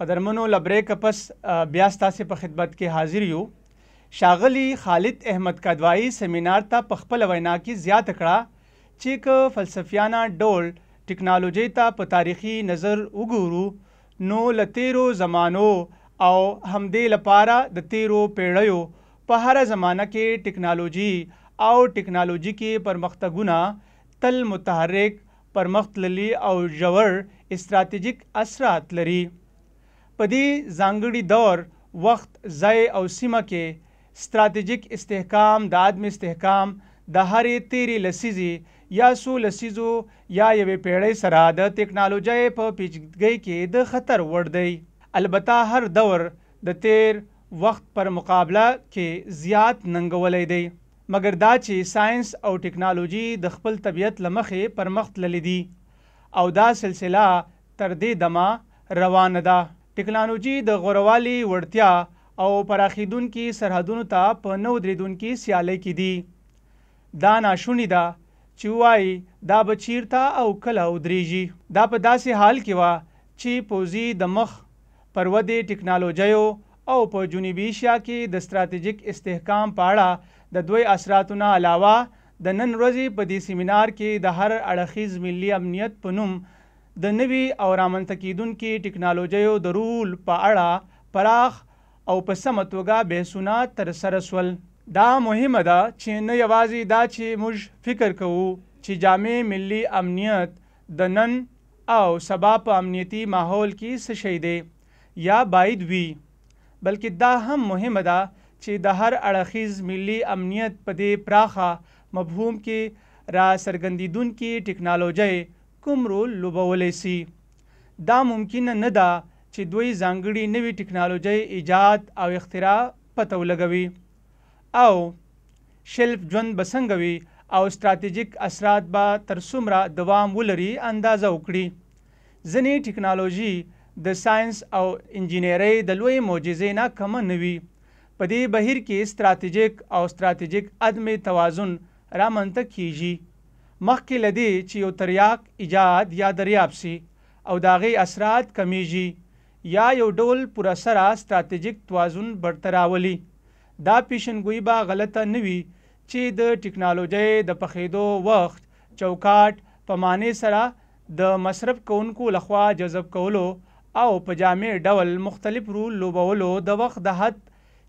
قدرمنو لبرې کپس بیا ستاسو په خدمت کې حاضر یو شاغلی خالد احمد کدوایی سیمینار ته په خپل وینا کې زیات کړه چې ک فلسفیانه ډول ټکنالوژي ته په تاریخي نظر وګورو نو لتیرو زمانو او همدې لپاره د تیرو پیړیو په هر زمانہ کې ټکنالوژي او ټکنالوژي کې پرمختګونه تل متحرک پرمختللی او ژور استراتیژیک اثرات لري په دې ځانګړي دور وخت ځای او سیمه کې ستراتیژیک استحکام د عدم استحکام د هرې تیرې لسیزې یا سو لسیزو یا یوې پیړۍ سره د ټکنالوژۍ په پیچیدګۍ کې د خطر وړ دی البته هر دور د تیر وخت پر مقابله کې زیات ننګولی دی مګر دا چې ساينس او ټکنالوژي د خپل طبیعت لمخې پر مخ تللی دي او دا سلسله تر دې دمه روانه ده ټکنالوژي د غوروالي وړتیا او پراخیدونکو سرحدونو ته په نو درېدونکو سیالي کې دي دا ناشونی ده چې وای دا بچیرته او کله ودرېږي دا په داسې حال کې و چې پوزي د مخ پرودې ټکنالوژیو او په جنوبي شیا کې د ستراتیژیک استحکام پاړه د دوی اثراتونو علاوه د نن ورځې په دې سیمینار کې د هر اړخیز ملي امنیت په نوم د نوي او رامنځته کیدونکو ټکنالوژیو د رول په اړه پراخ او په سمه توګه بحثونه ترسره سول دا مهمه ده چې نه یوازې دا چې موږ فکر کوو چې جامع ملي امنیت د نن او سبا په امنیتی ماحول کې څه شی دی یا باید وي بلکې دا هم مهمه ده چې د هر اړخیز ملي امنیت په دې پراخه مفهوم کې را څرګندیدونکې ټکنالوژۍ کوم رول لوبولی سي دا ممکنه نه ده چې دوی ځانګړي نوې ټکنالوژي ایجاد او اختراع پته ولګوي او شلف ژوند بسنګوي او ستراتیژیک اثرات به تر څومره دوام ولري اندازه وکړي ځینې ټکنالوژي د ساينس او انجینری د لوی معجزې نه کم نه وي په دې بهیر کې ستراتیژیک او ستراتیژیک عدم توازن رامنځته کیږي مخکې لدی چې یو تریاق ایجاد یا دریاب سي او داغه اثرات کمیږي یا یو ډول پر سره ستراتیژیک توازن برقرارولي دا پیشنګوئی با غلطه نوي چې د ټکنالوژي د پخېدو وخت چوکاټ پمانه سره د مصرف کوونکو لخوا جذب کولو او په جامع ډول مختلف رول لوبولو د وخت د حد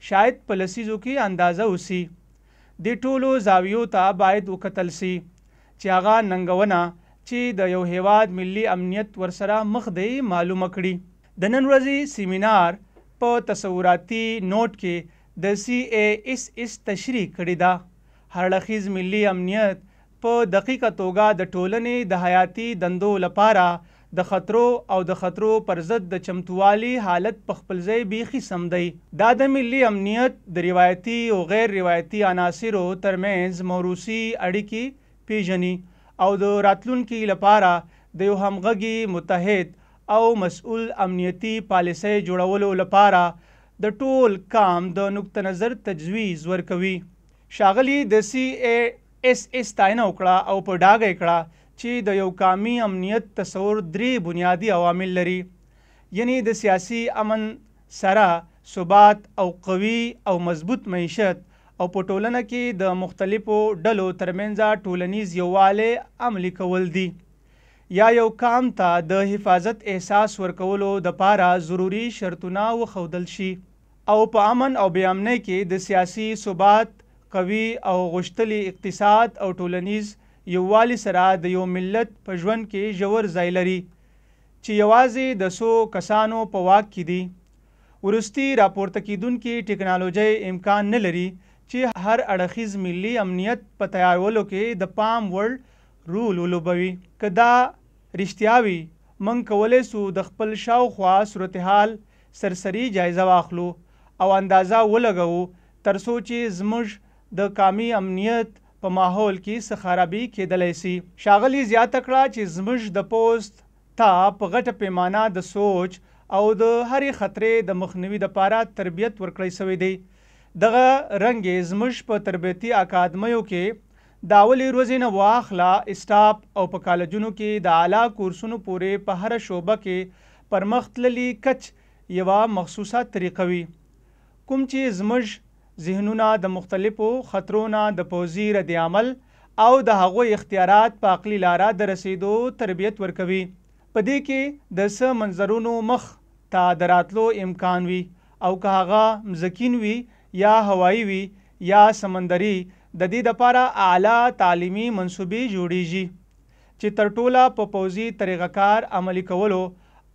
شاید پلسیزو کې اندازه وسی د ټولو زاویو ته باید وکتل سي چې هغه ننګونه چې د یو هیواد ملي امنیت ورسره مخ دی معلومه کړي د نن ورځې سیمینار په تصوراتي نوٹ کې د سی ای اس اس تشریح کړی دا هرلخیز ملي امنیت په دقیقه توګه د ټولنې د حیاتی دندو لپاره د خطرو او د خطرو پر ضد د چمتووالي حالت په خپل ځای بیخي سم دی دا د ملي امنیت د روایتي او غیر روایتي عناصرو ترمنځ موروثي اړیکې پیژني او د راتلونکي لپاره د یو همغږي متحد او مسؤل امنیتی پالیسۍ جوړولو لپاره د ټول کام د نقطه نظر تجویز ورکوي شاغلی د سی ای اس اس تاینه وکړه او په ډاګه کړه چې د یو کامی امنیت تصور درې بنیادی عوامل لري یعنی د سیاسی امن سره ثبات او قوي او مضبوط معیشت او په ټولنه کې د مختلفو ډلو ترمنځ ټولنیز یووالی عملی کول دي یا یو کام ته د حفاظت احساس ورکولو دپاره ضروری شرطونه وښودل شي او په امن او بیامنۍ کې د سیاسي ثبات قوي او غښتلي اقتصاد او ټولنیز یووالي سره د یو ملت په ژوند کې ژور ځای لري چې یوازې د څو کسانو په واک کې دي ورستي راپورته کیدونکې ټکنالوژۍ امکان نه لري چې هر اړخیز ملي امنیت په تیارولو کې د پام وړ رول ولوبوي که دا رښتیا وي موږ کولی سو د خپل شاوخوا صورتحال سرسري جایزه واخلو او اندازه ولګوو ترڅو چې زموږ د کامی امنیت په ماحول کې څه خرابي کېدلی سي ښاغلي زیاته کړه چې زموږ د پوست تا په غټه پیمانه د سوچ او د هرې خطرې د مخنیوي دپاره تربیت ورکړی سوی دی دغه رنګې زموږ په تربیتي اکادمیو کې د اولې ورځې نه واخله اسټاپ او په کالجونو کې د اعلی کورسونو پورې په هره شوبه کې پرمخ تللي کچ یوه مخصوصه طریقه وي کوم چې زموږ ذهنونه د مختلفو خطرو نه د پوځي رد عمل او د هغوی اختیارات په عقلي لاره د رسیدو تربیت ورکوي په دې کې د څه منظرونو مخ ته دراتلو امکان وي او که هغه مزکین وي یا هوایی وي یا سمندري د دې لپاره اعلی تعلیمي منصوبې جوړیږي چې تر ټوله په پوځي طریقکار عملي کولو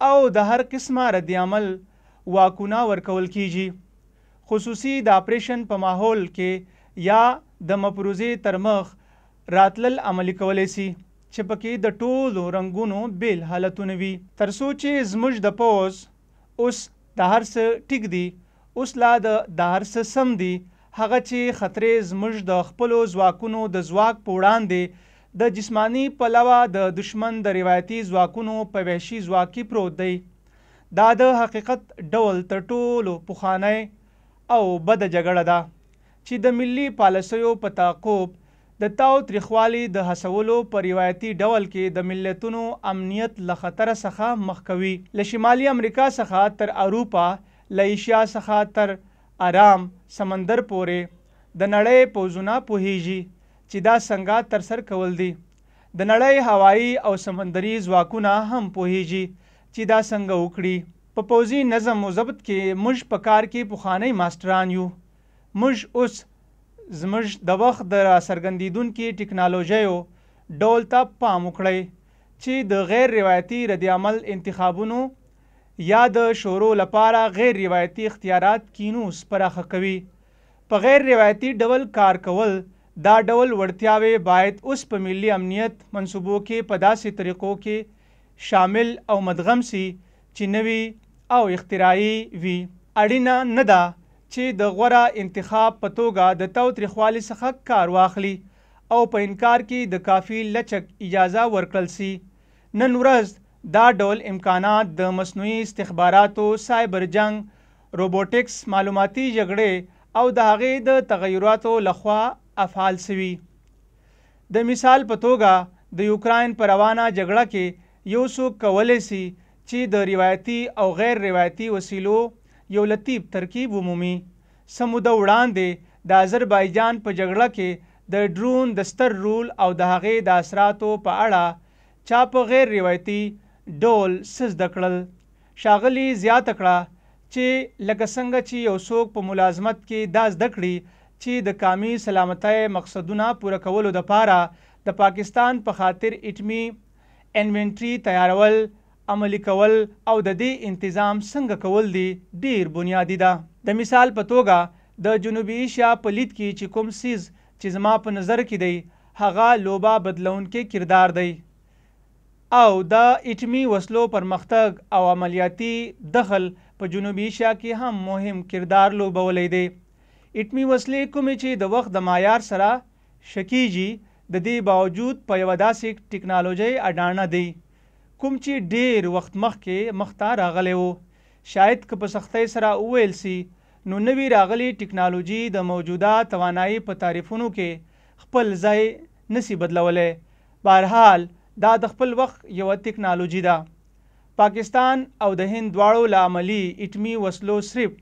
او د هر قسمه رد عمل واکونه ورکول کیږي خصوصي د اپریشن په ماحول کې یا د مپروزې ترمخ راتلل عملي کولای شي چې پکې د ټولو رنگونو بیل حالتونه وي تر څو چې زموږ د پوز اوس د هر څه ټیک دی اوس لا د دارس سم دی هغه چې خطرې زموږ د خپلو ځواکونو د ځواک په وړاندې د جسمانی پلوه د دشمن د روایتي ځواکونو په وحشي ځواکي پروت دی دا د حقیقت ډول تر ټولو پخوانی او بد جګړه ده چې د ملي پالیسیو په تعقوب د تاو تریخوالي د حسولو په روایتي ډول کې د ملتونو امنیت له خطر څخه مخ کوي له شمالي امریکا څخه تر اروپا له ایشیا څخه تر آرام سمندر پورې د نړۍ پوزونه پوهیږي چې دا څنګه تر سر کول دي د نړۍ هوایی او سمندري ځواکونه هم پوهیږي چې دا څنګه وکړي په پوزي نظم او ضبط کې موږ په کار کې پخوانی ماستران یو موږ اوس زموږ د وخت د سرګندیدونکو ټکنالوژیو ډول ته پام وکړئ چې د غیر روایتي رد عمل انتخابونو یا د شورو لپاره غیر روایتي اختیارات کینوس پراخه کوي په غیر روایتي ډول کار کول دا ډول وړتیاوې باید اوس په ملي امنیت منصوبو کې په داسې طریقو کې شامل او مدغم سي چې نوي او اختراعي وي اړینه نه ده چې د غوره انتخاب په توګه د تاوتریخوالي څخه کار واخلي او په انکار کې د کافي لچک اجازه ورکړل سي نن ورځ دا ډول امکانات د مصنوعي استخباراتو سایبر جنگ روبوټکس معلوماتي جګړې او د هغې د تغیراتو لخوا افعال سوي د مثال په توګه د یوکراین پر روانه جګړه کې یو څوک کولی سي چې د روایتي او غیر روایتي وسیلو یو لطیف ترکیب ومومي څه موده وړاندې د آذربایجان په جګړه کې د ډرون د ستر رول او د هغې د اثراتو په اړه چا په غیر روایتي ډول څه زده کړل شاغلي زیاته کړه چې لکه څنګه چې یو څوک په ملازمت کې دا زده کړي چې د کامی سلامتۍ مقصدونه پوره کولو دپاره د پاکستان په پا خاطر اټمي انوینټري تیارول عملی کول او د دې انتظام څنګه کول دي ډیر بنیادی ده د مثال په توګه د جنوبي ایشیا په لید کې چې کوم سیز چې زما په نظر کې دی هغه لوبه بدلونکې کردار دی او د اټمی وسلو پرمختګ او عملیاتي دخل په جنوبي شا کې هم مهم کردار لوبولی دی اټمی وسلې کومې چې د وخت د معیار سره شکیږي د دې باوجود په یوه داسې ټکنالوژۍ اډانه دی کوم چې ډیر وخت مخکې مخته راغلی و شاید که په سختۍ سره وویل سي نو نوي راغلي ټکنالوژي د موجوده توانایي په تعریفونو کې خپل ځای نسی بدلولی بهرحال دا د خپل وخت یو ټکنالوژي ده پاکستان او د هند دواړو لاملي اټمی وسلو صرف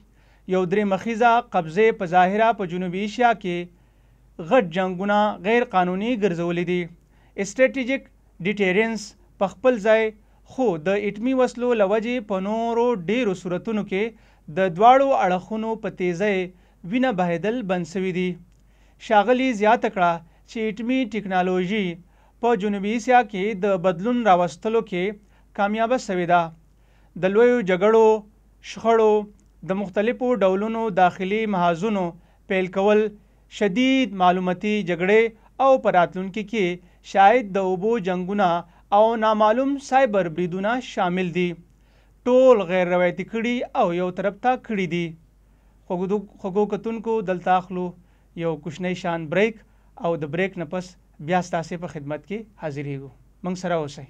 یو درې مخیزه قبضه په ظاهره په جنوبي ایشیا کې غټ جنگونه غیر قانوني ګرځولې دي استراتیجیک ډیټیرنس په خپل ځای خو د اټمی وسلو لوجې په نورو ډیرو صورتونو کې د دواړو اړخونو په تیزۍ وینه بهیدل بند سوي دي شاغلي زیاته کړه چې اټمی ټکنالوژي په جنوبي اسیا کې د بدلون راوستلو کې کامیابه سوې ده د لویو جګړو شخړو د مختلفو ډولونو داخلي محاذونو پیل کول شدید معلوماتي جګړې او پراتلونکو کې شاید د اوبو جنگونه او نامعلوم سایبر بریدونه شامل دي ټول غیر روایتي کړي او یو طرف ته کړي دي خو کتونکو دلته اخلو یو کوچنی شان بریک او د بریک نه پس بیا ستاسو په خدمت کې حاضرېږو موږ سره اوسئ